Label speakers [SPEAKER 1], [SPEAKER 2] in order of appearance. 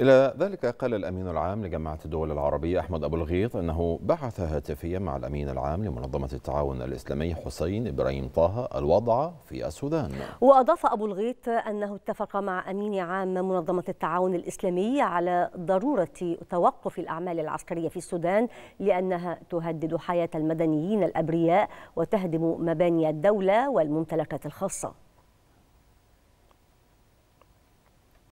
[SPEAKER 1] إلى ذلك قال الأمين العام لجماعة الدول العربية أحمد أبو الغيط أنه بعث هاتفيا مع الأمين العام لمنظمة التعاون الإسلامي حسين إبراهيم طه الوضع في السودان
[SPEAKER 2] وأضاف أبو الغيط أنه اتفق مع أمين عام منظمة التعاون الإسلامي على ضرورة توقف الأعمال العسكرية في السودان لأنها تهدد حياة المدنيين الأبرياء وتهدم مباني الدولة والممتلكات الخاصة